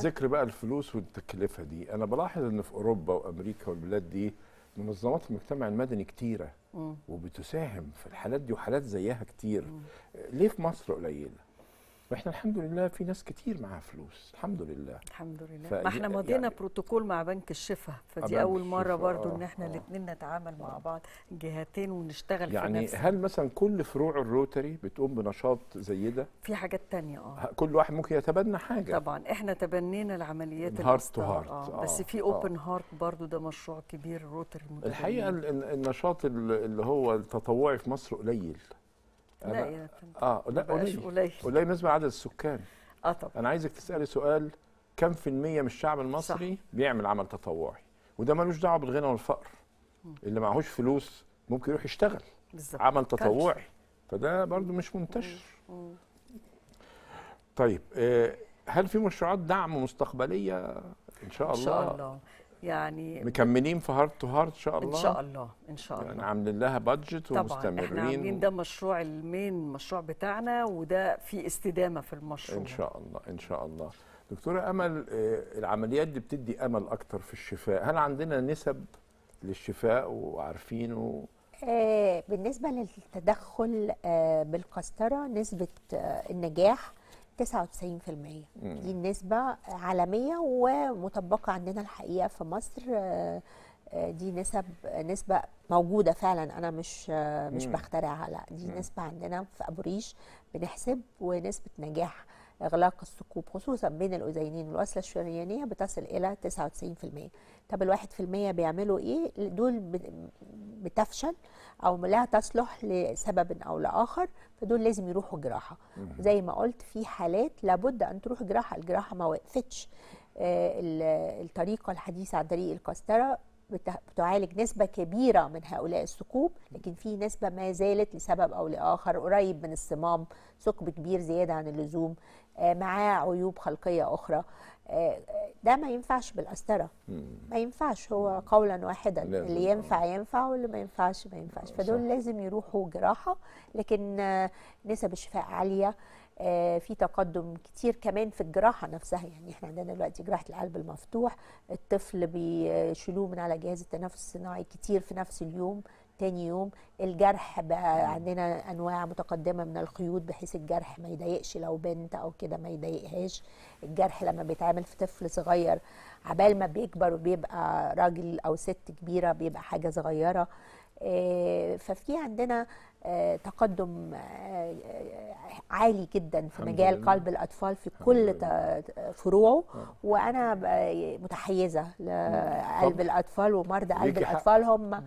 ذكر بقى الفلوس والتكلفه دي انا بلاحظ ان في اوروبا وامريكا والبلاد دي منظمات المجتمع المدني كتيره وبتساهم في الحالات دي وحالات زيها كتير ليه في مصر قليله واحنا الحمد لله في ناس كتير معاها فلوس الحمد لله الحمد لله ما احنا مضينا يعني بروتوكول مع بنك الشفا فدي اول مره برضو ان آه، احنا آه. الاثنين نتعامل مع بعض جهتين ونشتغل يعني في نفس هل مثلا كل فروع الروتري بتقوم بنشاط زي ده في حاجات تانية اه كل واحد ممكن يتبنى حاجه طبعا احنا تبنينا العمليات هارت تو هارت آه بس في اوبن آه. هارت برضو ده مشروع كبير روتري الحقيقه النشاط اللي هو التطوعي في مصر قليل لا يا فندم اه لا قليل قليل نسبة عدد السكان اه طبعا انا عايزك تسالي سؤال كم في الميه من الشعب المصري صح. بيعمل عمل تطوعي وده ملوش دعوه بالغنى والفقر اللي معهوش فلوس ممكن يروح يشتغل بالزبط. عمل تطوعي فده برضو مش منتشر طيب آه، هل في مشروعات دعم مستقبليه ان شاء الله ان شاء الله يعني مكملين في هارت تو هارت ان شاء الله ان شاء يعني الله ان شاء الله يعني عاملين لها بادجت ومستمرين طبعا احنا ده مشروع المين مشروع بتاعنا وده في استدامه في المشروع ان شاء الله ان شاء الله دكتوره امل آه، العمليات دي بتدي امل اكتر في الشفاء هل عندنا نسب للشفاء وعارفينه آه، بالنسبه للتدخل آه، بالقسطره نسبه النجاح 99% دي النسبة عالمية ومطبقة عندنا الحقيقة في مصر آه، آه، دي نسب نسبة موجودة فعلا أنا مش آه، مش بخترعها لا دي نسبة عندنا في أبو ريش بنحسب ونسبة نجاح إغلاق الثقوب خصوصا بين الأذينين والوصلة الشريانية بتصل إلى 99% طب الواحد في المية بيعملوا إيه دول بتفشل أو لا تصلح لسبب أو لآخر دول لازم يروحوا جراحه زي ما قلت في حالات لابد ان تروح جراحه الجراحه ما وقفتش آه، الطريقه الحديثه عن طريق القسطره بتعالج نسبة كبيرة من هؤلاء الثقوب لكن في نسبة ما زالت لسبب أو لآخر قريب من الصمام ثقب كبير زيادة عن اللزوم معاه عيوب خلقية أخرى آه، ده ما ينفعش بالقسطرة ما ينفعش هو قولا واحدا اللي ينفع ينفع واللي ما ينفعش ما ينفعش آه، فدول لازم يروحوا جراحة لكن آه، نسب الشفاء عالية آه، في تقدم كتير كمان في الجراحه نفسها يعني احنا عندنا دلوقتي جراحه القلب المفتوح الطفل بيشيلوه من على جهاز التنفس الصناعي كتير في نفس اليوم تاني يوم الجرح بقى عندنا انواع متقدمه من الخيوط بحيث الجرح ما يضايقش لو بنت او كده ما يضايقهاش الجرح لما بيتعمل في طفل صغير عبال ما بيكبر وبيبقى راجل او ست كبيره بيبقى حاجه صغيره آه، ففي عندنا آه، تقدم آه، آه، عالي جدا في مجال لله. قلب الاطفال في كل فروعه وانا متحيزه لقلب الاطفال ومرضى قلب الاطفال هم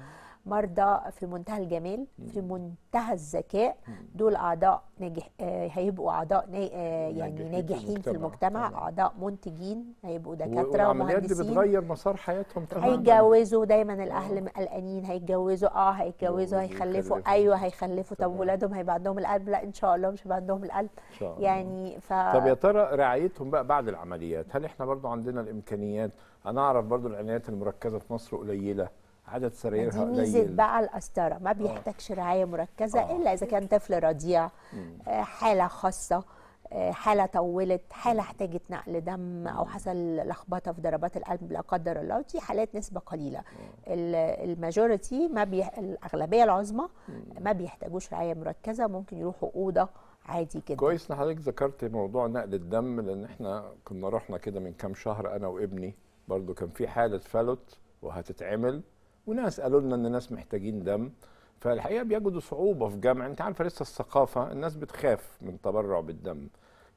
مرضى في منتهى الجمال في منتهى الذكاء دول اعضاء ناجح آه، هيبقوا اعضاء آه، يعني ناجحين في المجتمع اعضاء منتجين هيبقوا دكاتره ومهندسين بتغير مسار حياتهم تماما هيتجوزوا دايما آه. الاهل قلقانين هيتجوزوا اه هيتجوزوا هيخلفوا ايوه هيخلفوا طب ولادهم هيبقى عندهم القلب لا ان شاء الله مش هيبقى عندهم القلب يعني ف طب يا ترى رعايتهم بقى بعد العمليات هل احنا برضو عندنا الامكانيات انا اعرف برضو العنايات المركزه في مصر قليله عدد سرايرها قليل ميزه بقى القسطره ما بيحتاجش رعايه مركزه آه. الا اذا كان طفل رضيع آه، حاله خاصه آه، حاله طولت حاله احتاجت نقل دم او حصل لخبطه في ضربات القلب لا قدر الله دي حالات نسبه قليله آه. الماجورتي ما بي... الاغلبيه العظمى ما بيحتاجوش رعايه مركزه ممكن يروحوا اوضه عادي جدا كويس ان حضرتك ذكرت موضوع نقل الدم لان احنا كنا رحنا كده من كام شهر انا وابني برضو كان في حاله فلوت وهتتعمل وناس قالوا لنا ان الناس محتاجين دم فالحقيقه بيجدوا صعوبه في جمع انت عارف لسه الثقافه الناس بتخاف من تبرع بالدم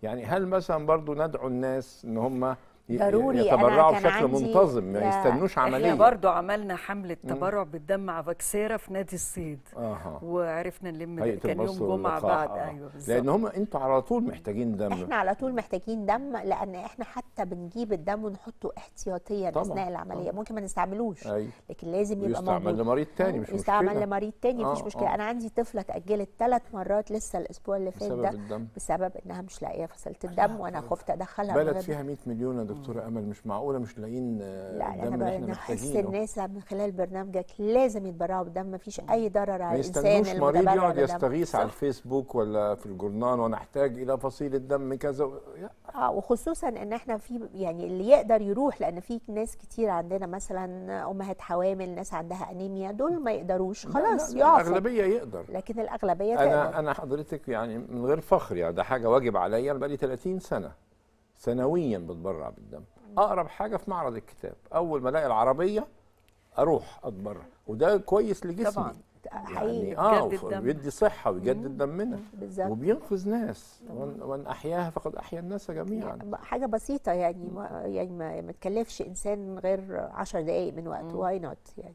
يعني هل مثلا برضو ندعو الناس ان هم ضروري يتبرعوا بشكل منتظم ما يستنوش عمليه احنا برضو عملنا حمله تبرع بالدم مع فاكسيرا في نادي الصيد آه. وعرفنا نلم كان يوم جمعه بعد آه. ايوه بالظبط لان هم انتوا على طول محتاجين دم احنا على طول محتاجين دم لان احنا حتى بنجيب الدم ونحطه احتياطيا اثناء العمليه طبعا. ممكن ما نستعملوش أي. لكن لازم يبقى موجود يستعمل لمريض تاني مش مشكله يستعمل لمريض تاني آه. مفيش مشكله آه. انا عندي طفله اتاجلت ثلاث مرات لسه الاسبوع اللي فات ده بسبب انها مش لاقيه فصيله الدم آه، وانا آه. خفت ادخلها بلد فيها 100 مليون دكتوره امل مش معقوله مش لاقيين آه، لا الدم اللي احنا محتاجينه الناس من خلال برنامجك لازم يتبرعوا بالدم فيش اي ضرر على الانسان اللي مريض يقعد يستغيث على الفيسبوك ولا في الجورنال وانا احتاج الى فصيله دم كذا اه وخصوصا ان احنا في يعني اللي يقدر يروح لان في ناس كتير عندنا مثلا امهات حوامل ناس عندها انيميا دول ما يقدروش خلاص يقفوا الاغلبيه يقدر لكن الاغلبيه انا تقدر. انا حضرتك يعني من غير فخر يعني ده حاجه واجب عليا انا بقالي 30 سنه سنويا بتبرع بالدم اقرب حاجه في معرض الكتاب اول ما الاقي العربيه اروح اتبرع وده كويس لجسمي طبعا يعني اه بيدي صحه ويجدد دمنا بالظبط وبينقذ ناس ومن احياها فقد احيا الناس جميعا يعني حاجه بسيطه يعني ما يعني ما تكلفش انسان غير 10 دقائق من وقته واي نوت يعني